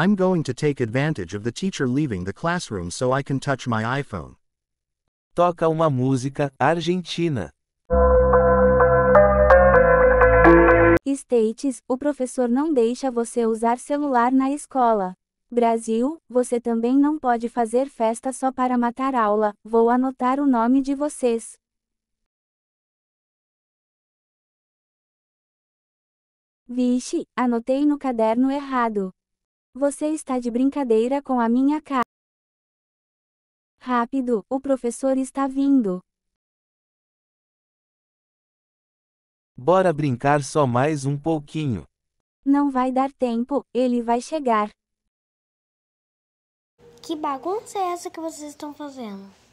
I'm going to take advantage of the teacher leaving the classroom so I can touch my iPhone. Toca uma música argentina. States, o professor não deixa você usar celular na escola. Brasil, você também não pode fazer festa só para matar aula, vou anotar o nome de vocês. Vixe, anotei no caderno errado. Você está de brincadeira com a minha cara. Rápido, o professor está vindo. Bora brincar só mais um pouquinho. Não vai dar tempo, ele vai chegar. Que bagunça é essa que vocês estão fazendo?